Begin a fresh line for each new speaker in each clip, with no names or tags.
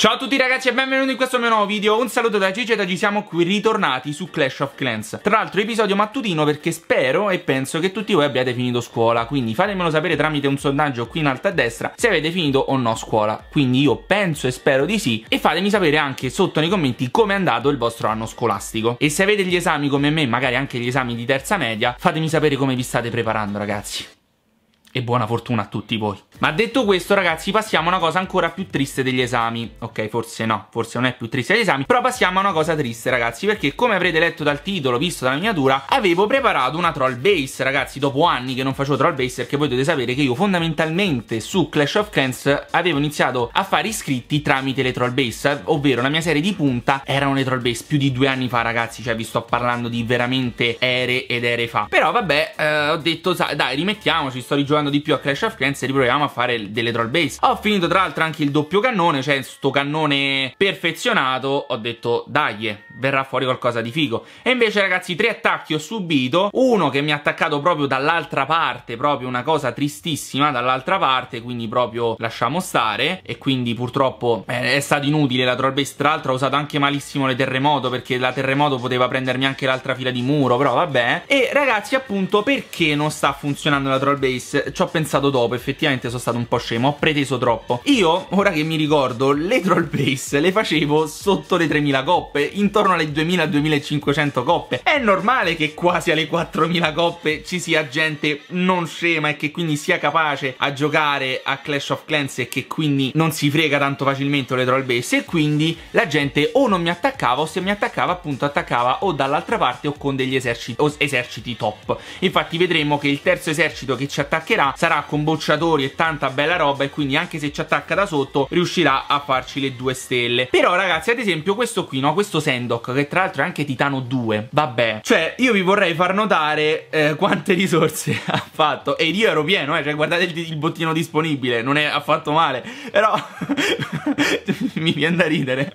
Ciao a tutti ragazzi e benvenuti in questo mio nuovo video Un saluto da Gigi e da G siamo qui ritornati su Clash of Clans Tra l'altro episodio mattutino perché spero e penso che tutti voi abbiate finito scuola Quindi fatemelo sapere tramite un sondaggio qui in alto a destra Se avete finito o no scuola Quindi io penso e spero di sì E fatemi sapere anche sotto nei commenti come è andato il vostro anno scolastico E se avete gli esami come me, magari anche gli esami di terza media Fatemi sapere come vi state preparando ragazzi E buona fortuna a tutti voi ma detto questo ragazzi passiamo a una cosa ancora più triste degli esami Ok forse no, forse non è più triste degli esami Però passiamo a una cosa triste ragazzi Perché come avrete letto dal titolo, visto dalla miniatura Avevo preparato una troll base ragazzi Dopo anni che non facevo troll base Perché voi dovete sapere che io fondamentalmente su Clash of Clans Avevo iniziato a fare iscritti tramite le troll base Ovvero la mia serie di punta erano le troll base più di due anni fa ragazzi Cioè vi sto parlando di veramente ere ed ere fa Però vabbè eh, ho detto dai rimettiamoci Sto rigiocando di più a Clash of Clans e riproviamo a fare delle troll base. Ho finito tra l'altro anche il doppio cannone, cioè sto cannone perfezionato, ho detto dai, eh, verrà fuori qualcosa di figo. E invece ragazzi tre attacchi ho subito, uno che mi ha attaccato proprio dall'altra parte, proprio una cosa tristissima dall'altra parte, quindi proprio lasciamo stare e quindi purtroppo eh, è stato inutile la troll base, tra l'altro ho usato anche malissimo le terremoto perché la terremoto poteva prendermi anche l'altra fila di muro, però vabbè. E ragazzi appunto perché non sta funzionando la troll base? Ci ho pensato dopo, effettivamente sono sono stato un po' scemo, ho preteso troppo. Io, ora che mi ricordo, le troll base le facevo sotto le 3000 coppe, intorno alle 2000-2500 coppe. È normale che quasi alle 4000 coppe ci sia gente non scema e che quindi sia capace a giocare a Clash of Clans e che quindi non si frega tanto facilmente le troll base e quindi la gente o non mi attaccava o se mi attaccava appunto attaccava o dall'altra parte o con degli eserciti, eserciti top. Infatti vedremo che il terzo esercito che ci attaccherà sarà con bocciatori e tanta bella roba e quindi anche se ci attacca da sotto riuscirà a farci le due stelle però ragazzi ad esempio questo qui no questo Sendok che tra l'altro è anche Titano 2 vabbè cioè io vi vorrei far notare eh, quante risorse ha fatto ed io ero pieno eh cioè guardate il, il bottino disponibile non è affatto male però mi viene da ridere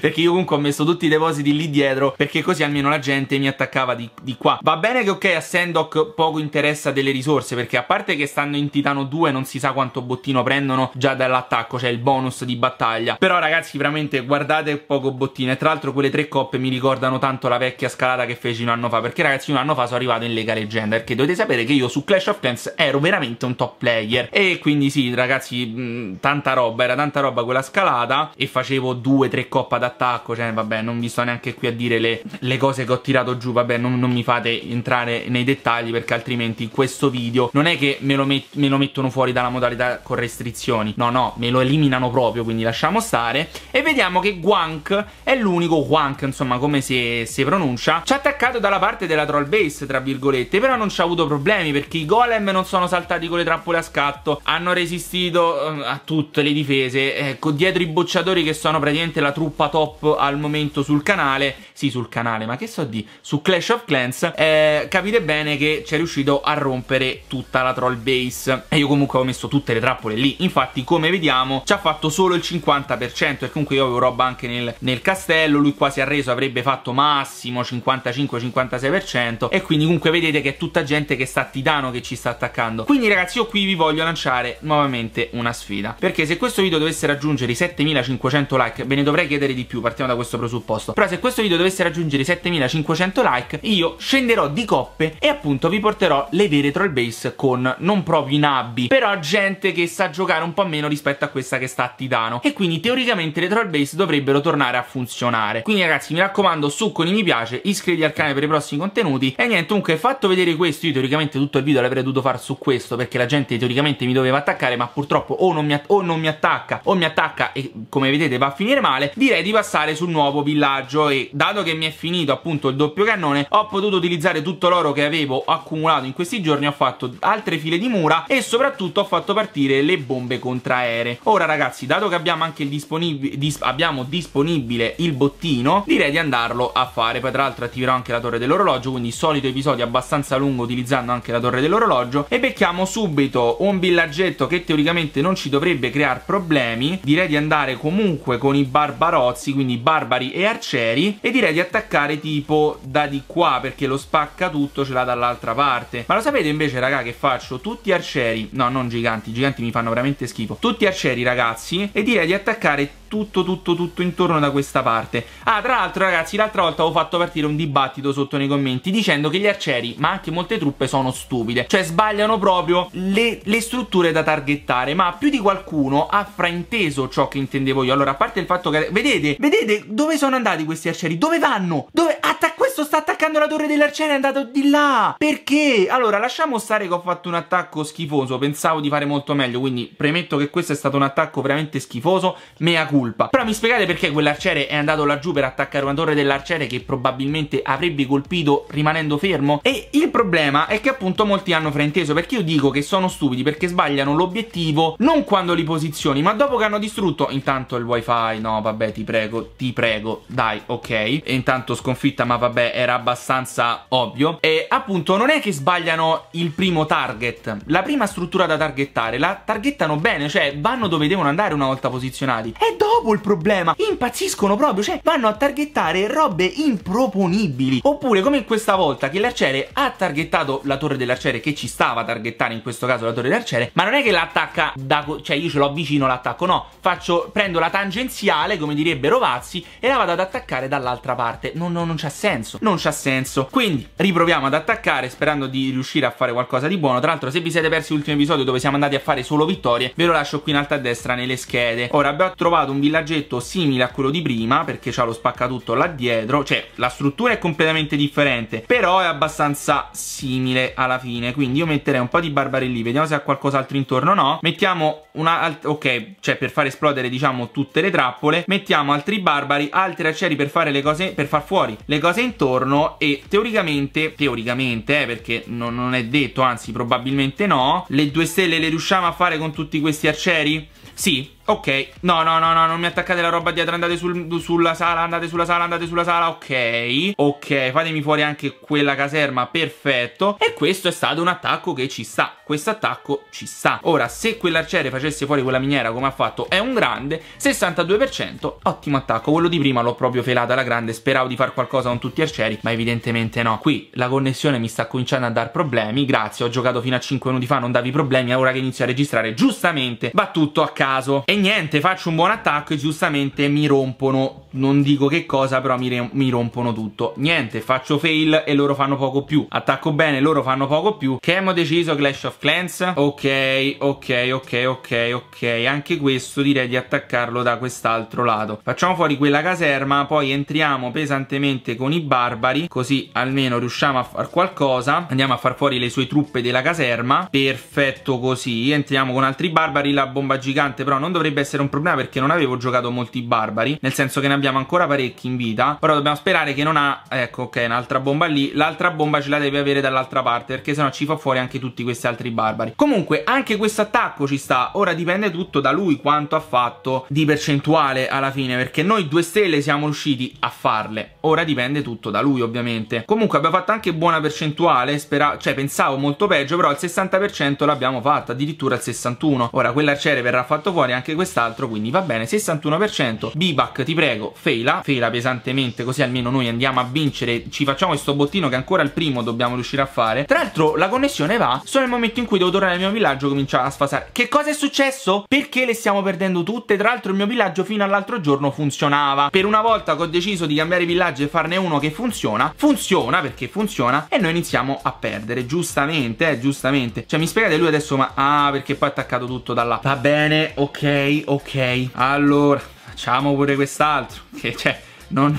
perché io comunque ho messo tutti i depositi lì dietro perché così almeno la gente mi attaccava di, di qua va bene che ok a Sendok poco interessa delle risorse perché a parte che stanno in Titano 2 non non si sa quanto bottino prendono già dall'attacco, cioè il bonus di battaglia. Però ragazzi veramente guardate poco bottino e tra l'altro quelle tre coppe mi ricordano tanto la vecchia scalata che feci un anno fa, perché ragazzi un anno fa sono arrivato in Lega Leggenda, perché dovete sapere che io su Clash of Clans ero veramente un top player e quindi sì ragazzi mh, tanta roba, era tanta roba quella scalata e facevo due, tre coppe d'attacco, cioè vabbè non vi sto neanche qui a dire le, le cose che ho tirato giù, vabbè non, non, mi fate entrare nei dettagli perché altrimenti questo video non è che me lo, met me lo mettono fuori fuori dalla modalità con restrizioni. No, no, me lo eliminano proprio, quindi lasciamo stare. E vediamo che Guank è l'unico Guank, insomma, come si, si, pronuncia. Ci ha attaccato dalla parte della troll base, tra virgolette, però non ci ha avuto problemi perché i golem non sono saltati con le trappole a scatto, hanno resistito eh, a tutte le difese. Ecco, dietro i bocciatori che sono praticamente la truppa top al momento sul canale, sì, sul canale, ma che so di, su Clash of Clans, eh, capite bene che ci è riuscito a rompere tutta la troll base. E io comunque ho avevo messo tutte le trappole lì infatti come vediamo ci ha fatto solo il 50% e comunque io avevo roba anche nel, nel castello lui quasi ha reso avrebbe fatto massimo 55-56% e quindi comunque vedete che è tutta gente che sta a Titano che ci sta attaccando quindi ragazzi io qui vi voglio lanciare nuovamente una sfida perché se questo video dovesse raggiungere i 7500 like ve ne dovrei chiedere di più partiamo da questo presupposto però se questo video dovesse raggiungere i 7500 like io scenderò di coppe e appunto vi porterò le vere troll base con non proprio in abbi però gente che sa giocare un po' meno rispetto a questa che sta a Titano e quindi teoricamente le troll base dovrebbero tornare a funzionare quindi ragazzi mi raccomando su con i mi piace iscriviti al canale per i prossimi contenuti e niente comunque fatto vedere questo io teoricamente tutto il video l'avrei dovuto fare su questo perché la gente teoricamente mi doveva attaccare ma purtroppo o non mi, att o non mi attacca o mi attacca e come vedete va a finire male direi di passare sul nuovo villaggio e dato che mi è finito appunto il doppio cannone ho potuto utilizzare tutto l'oro che avevo accumulato in questi giorni ho fatto altre file di mura e soprattutto ho ho fatto partire le bombe contraeree ora ragazzi dato che abbiamo anche il disponibile dis abbiamo disponibile il bottino direi di andarlo a fare poi tra l'altro attiverò anche la torre dell'orologio quindi solito episodio abbastanza lungo utilizzando anche la torre dell'orologio e becchiamo subito un villaggetto che teoricamente non ci dovrebbe creare problemi direi di andare comunque con i barbarozzi quindi barbari e arcieri e direi di attaccare tipo da di qua perché lo spacca tutto ce l'ha dall'altra parte ma lo sapete invece raga che faccio tutti arcieri no non giganti, i giganti mi fanno veramente schifo. Tutti arcieri ragazzi e direi di attaccare tutto tutto tutto intorno da questa parte. Ah tra l'altro ragazzi l'altra volta avevo fatto partire un dibattito sotto nei commenti dicendo che gli arcieri ma anche molte truppe sono stupide, cioè sbagliano proprio le, le strutture da targettare ma più di qualcuno ha frainteso ciò che intendevo io. Allora a parte il fatto che vedete, vedete dove sono andati questi arcieri? Dove vanno? Dove attaccano? Questo sta attaccando la torre dell'arciere, è andato di là. Perché? Allora, lasciamo stare che ho fatto un attacco schifoso. Pensavo di fare molto meglio, quindi premetto che questo è stato un attacco veramente schifoso. Mea culpa. Però mi spiegate perché quell'arciere è andato laggiù per attaccare una torre dell'arciere che probabilmente avrebbe colpito rimanendo fermo? E il problema è che appunto molti hanno frainteso, perché io dico che sono stupidi perché sbagliano l'obiettivo non quando li posizioni, ma dopo che hanno distrutto intanto il wifi, no vabbè ti prego, ti prego, dai, ok. E intanto sconfitta, ma vabbè vabbè era abbastanza ovvio e appunto non è che sbagliano il primo target la prima struttura da targettare la targettano bene cioè vanno dove devono andare una volta posizionati è dopo il problema impazziscono proprio cioè vanno a targettare robe improponibili oppure come questa volta che l'arciere ha targettato la torre dell'arciere che ci stava a targettare in questo caso la torre dell'arciere ma non è che l'attacca da cioè io ce l'ho vicino l'attacco no faccio prendo la tangenziale come direbbe Rovazzi e la vado ad attaccare dall'altra parte non, non, non c'ha senso adesso non c'ha senso quindi riproviamo ad attaccare sperando di riuscire a fare qualcosa di buono tra l'altro se vi siete persi l'ultimo episodio dove siamo andati a fare solo vittorie ve lo lascio qui in alto a destra nelle schede ora abbiamo trovato un villaggetto simile a quello di prima perché c'ha lo spaccatutto là dietro cioè la struttura è completamente differente però è abbastanza simile alla fine quindi io metterei un po' di barbari lì vediamo se ha qualcos'altro intorno no mettiamo una ok cioè per far esplodere diciamo tutte le trappole mettiamo altri barbari altri aceri per fare le cose per far fuori le cose intorno intorno e teoricamente, teoricamente eh, perché non, non è detto, anzi probabilmente no, le due stelle le riusciamo a fare con tutti questi arcieri? Sì, ok. No, no, no, no, non mi attaccate la roba dietro. Andate sul, sulla sala, andate sulla sala, andate sulla sala. Ok. Ok, fatemi fuori anche quella caserma. Perfetto. E questo è stato un attacco che ci sta. Questo attacco ci sta. Ora, se quell'arciere facesse fuori quella miniera come ha fatto, è un grande. 62%, ottimo attacco. Quello di prima l'ho proprio felata alla grande. Speravo di fare qualcosa con tutti gli arcieri, ma evidentemente no. Qui la connessione mi sta cominciando a dar problemi. Grazie, ho giocato fino a 5 minuti fa, non davi problemi. Ora che inizio a registrare, giustamente, va tutto a casa caso. E niente, faccio un buon attacco e giustamente mi rompono non dico che cosa, però mi, mi, rompono tutto. Niente, faccio fail e loro fanno poco più. Attacco bene, loro fanno poco più. Che abbiamo deciso? Clash of Clans. Ok, ok, ok, ok, ok. Anche questo direi di attaccarlo da quest'altro lato. Facciamo fuori quella caserma, poi entriamo pesantemente con i barbari, così almeno riusciamo a far qualcosa. Andiamo a far fuori le sue truppe della caserma. Perfetto così. Entriamo con altri barbari. La bomba gigante però non dovrebbe essere un problema perché non avevo giocato molti barbari. Nel senso che ne abbiamo abbiamo ancora parecchi in vita Però dobbiamo sperare che non ha Ecco ok un'altra bomba lì L'altra bomba ce la deve avere dall'altra parte Perché sennò ci fa fuori anche tutti questi altri barbari Comunque anche questo attacco ci sta Ora dipende tutto da lui quanto ha fatto Di percentuale alla fine Perché noi due stelle siamo riusciti a farle Ora dipende tutto da lui ovviamente Comunque abbiamo fatto anche buona percentuale spera... Cioè pensavo molto peggio Però il 60% l'abbiamo fatta Addirittura il 61% Ora quell'arciere verrà fatto fuori anche quest'altro Quindi va bene 61% Bibac ti prego fela, fela pesantemente così almeno noi andiamo a vincere, ci facciamo questo bottino che ancora il primo dobbiamo riuscire a fare. Tra l'altro la connessione va, solo nel momento in cui devo tornare al mio villaggio comincia a sfasare. Che cosa è successo? Perché le stiamo perdendo tutte? Tra l'altro il mio villaggio fino all'altro giorno funzionava. Per una volta che ho deciso di cambiare villaggio e farne uno che funziona, funziona perché funziona e noi iniziamo a perdere, giustamente, eh, giustamente. Cioè mi spiegate lui adesso ma... Ah, perché poi è attaccato tutto da là. Va bene, ok, ok. Allora... Facciamo pure quest'altro, che cioè, non,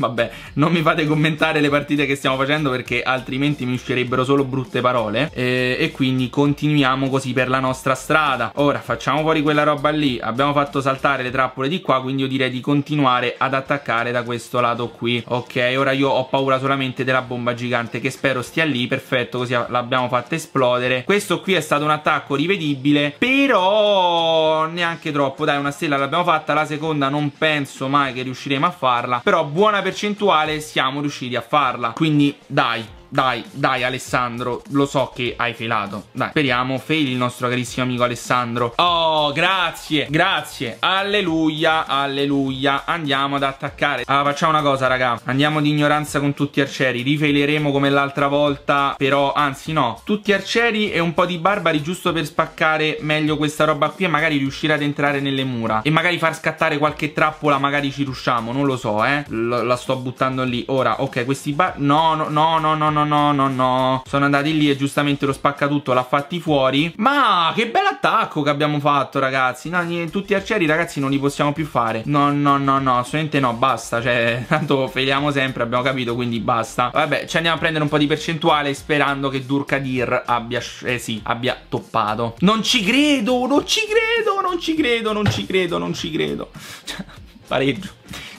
vabbè, non mi fate commentare le partite che stiamo facendo perché altrimenti mi uscirebbero solo brutte parole eh, e quindi continuiamo così per la nostra strada. Ora facciamo fuori quella roba lì, abbiamo fatto saltare le trappole di qua, quindi io direi di continuare ad attaccare da questo lato qui. Ok, ora io ho paura solamente della bomba gigante che spero stia lì, perfetto, così l'abbiamo fatta esplodere. Questo qui è stato un attacco rivedibile, però neanche troppo, dai, una stella l'abbiamo fatta, la seconda non penso mai che riusciremo a farla, però buona per percentuale siamo riusciti a farla. Quindi dai, dai, dai Alessandro, lo so che hai failato. Dai, speriamo fail il nostro carissimo amico Alessandro. Oh, grazie, grazie. Alleluia, alleluia. Andiamo ad attaccare. Allora, ah, facciamo una cosa, raga. Andiamo di ignoranza con tutti arcieri. Rifaileremo come l'altra volta, però, anzi no. Tutti arcieri e un po' di barbari giusto per spaccare meglio questa roba qui e magari riuscire ad entrare nelle mura. E magari far scattare qualche trappola, magari ci riusciamo, non lo so, eh. L la sto buttando lì. Ora, ok, questi bar... No, no, no, no, no. no no, no, no, no. Sono andati lì e giustamente lo spaccatutto l'ha fatti fuori. Ma che bel attacco che abbiamo fatto, ragazzi. No, tutti gli arcieri, ragazzi, non li possiamo più fare. No, no, no, no, assolutamente no, basta. Cioè, tanto feliamo sempre, abbiamo capito, quindi basta. Vabbè, ci andiamo a prendere un po' di percentuale sperando che Durkadir abbia, eh sì, abbia toppato. Non ci credo, non ci credo, non ci credo, non ci credo, non ci credo. Cioè, pareggio.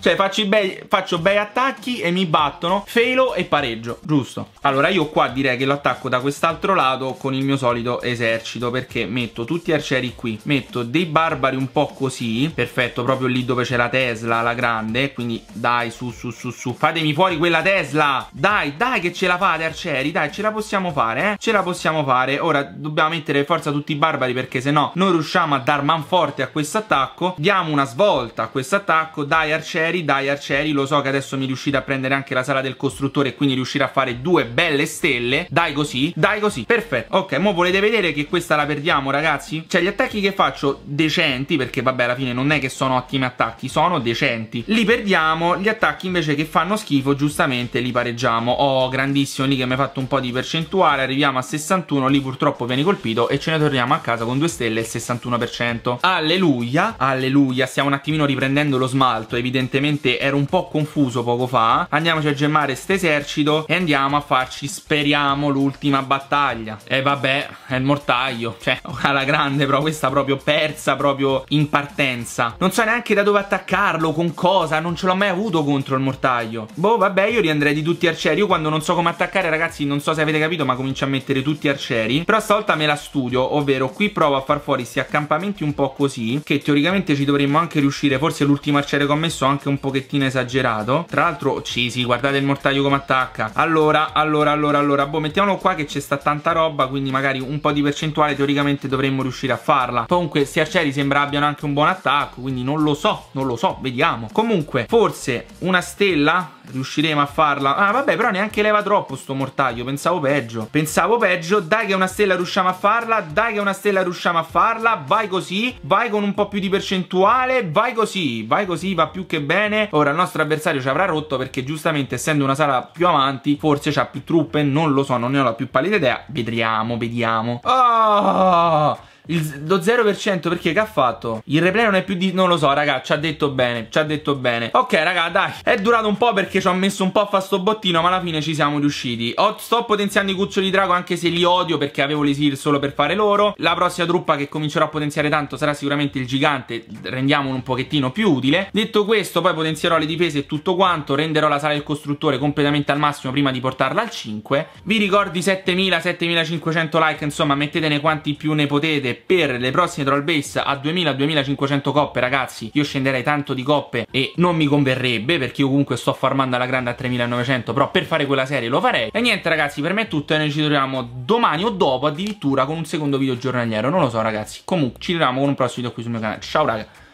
Cioè faccio, bei, faccio bei attacchi e mi battono Failo e pareggio, giusto Allora io qua direi che lo attacco da quest'altro lato Con il mio solito esercito Perché metto tutti gli arcieri qui Metto dei barbari un po' così Perfetto, proprio lì dove c'è la Tesla, la grande Quindi dai, su, su, su, su Fatemi fuori quella Tesla Dai, dai che ce la fate arcieri Dai, ce la possiamo fare, eh Ce la possiamo fare Ora dobbiamo mettere forza tutti i barbari Perché se no non riusciamo a dar man forte a questo attacco Diamo una svolta a questo attacco Dai arcieri Arcieri, dai Arcieri, lo so che adesso mi riuscite a prendere anche la sala del costruttore e quindi riuscire a fare due belle stelle, dai così, dai così, perfetto, ok, mo volete vedere che questa la perdiamo ragazzi? Cioè gli attacchi che faccio decenti, perché vabbè alla fine non è che sono ottimi attacchi, sono decenti, li perdiamo, gli attacchi invece che fanno schifo giustamente li pareggiamo, oh grandissimo lì che mi ha fatto un po' di percentuale, arriviamo a 61, lì purtroppo viene colpito e ce ne torniamo a casa con due stelle il 61%, alleluia, alleluia, stiamo un attimino riprendendo lo smalto evidentemente evidentemente ero un po' confuso poco fa Andiamoci a gemmare questo esercito e andiamo a farci, speriamo, l'ultima battaglia E vabbè, è il mortaio Cioè, oh, alla grande però, questa proprio persa, proprio in partenza Non so neanche da dove attaccarlo, con cosa, non ce l'ho mai avuto contro il mortaio Boh, vabbè, io riandrei di tutti arcieri Io quando non so come attaccare, ragazzi, non so se avete capito ma comincio a mettere tutti arcieri Però stavolta me la studio, ovvero qui provo a far fuori sti accampamenti un po' così Che teoricamente ci dovremmo anche riuscire, forse l'ultimo arciere che ho messo anche un un pochettino esagerato Tra l'altro, sì, sì, guardate il mortaio come attacca Allora, allora, allora, allora Boh, mettiamolo qua che c'è sta tanta roba Quindi magari un po' di percentuale teoricamente dovremmo riuscire a farla Comunque, sti arcieri sembra abbiano anche un buon attacco Quindi non lo so, non lo so, vediamo Comunque, forse una stella riusciremo a farla Ah vabbè però neanche leva troppo sto mortaio Pensavo peggio Pensavo peggio Dai che una stella riusciamo a farla Dai che una stella riusciamo a farla Vai così Vai con un po' più di percentuale Vai così Vai così va più che bene bene Ora il nostro avversario ci avrà rotto perché giustamente essendo una sala più avanti Forse c'ha più truppe, non lo so, non ne ho la più pallida idea Vedriamo, vediamo Oh! il, lo 0% perché che ha fatto? Il replay non è più di... non lo so raga, ci ha detto bene, ci ha detto bene Ok raga dai, è durato un po' perché ci ho messo un po' a fare sto bottino ma alla fine ci siamo riusciti ho, Sto potenziando i cuccioli di drago anche se li odio perché avevo le seal solo per fare loro La prossima truppa che comincerò a potenziare tanto sarà sicuramente il gigante, rendiamolo un pochettino più utile Detto questo poi potenzierò le difese e tutto quanto, renderò la sala del costruttore completamente al massimo prima di portarla al 5 Vi ricordi 7000, 7500 like, insomma mettetene quanti più ne potete per le prossime troll base a 2000-2500 coppe ragazzi io scenderei tanto di coppe e non mi converrebbe perché io comunque sto farmando alla grande a 3900 però per fare quella serie lo farei e niente ragazzi per me è tutto e noi ci troviamo domani o dopo addirittura con un secondo video giornaliero non lo so ragazzi comunque ci troviamo con un prossimo video qui sul mio canale ciao raga